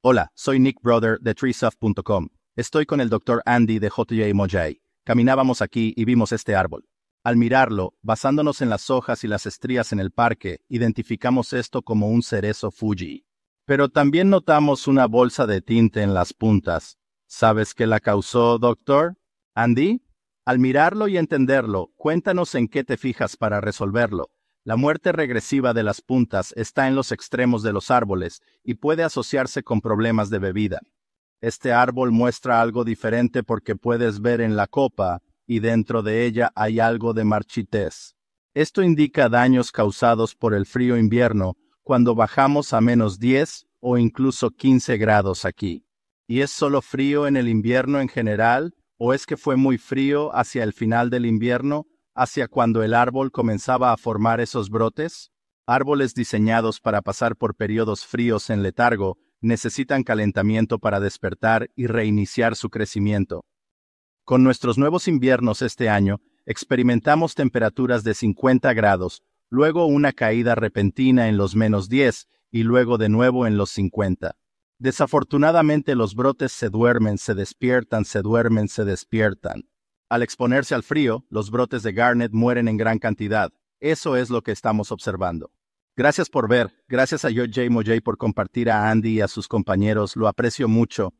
Hola, soy Nick Brother de treesoft.com. Estoy con el Dr. Andy de JJ Mojay. Caminábamos aquí y vimos este árbol. Al mirarlo, basándonos en las hojas y las estrías en el parque, identificamos esto como un cerezo Fuji. Pero también notamos una bolsa de tinte en las puntas. ¿Sabes qué la causó, doctor? Andy, al mirarlo y entenderlo, cuéntanos en qué te fijas para resolverlo. La muerte regresiva de las puntas está en los extremos de los árboles y puede asociarse con problemas de bebida. Este árbol muestra algo diferente porque puedes ver en la copa y dentro de ella hay algo de marchitez. Esto indica daños causados por el frío invierno cuando bajamos a menos 10 o incluso 15 grados aquí. ¿Y es solo frío en el invierno en general o es que fue muy frío hacia el final del invierno hacia cuando el árbol comenzaba a formar esos brotes? Árboles diseñados para pasar por periodos fríos en letargo necesitan calentamiento para despertar y reiniciar su crecimiento. Con nuestros nuevos inviernos este año, experimentamos temperaturas de 50 grados, luego una caída repentina en los menos 10 y luego de nuevo en los 50. Desafortunadamente los brotes se duermen, se despiertan, se duermen, se despiertan. Al exponerse al frío, los brotes de Garnet mueren en gran cantidad. Eso es lo que estamos observando. Gracias por ver, gracias a Yo J. Mojay por compartir a Andy y a sus compañeros, lo aprecio mucho.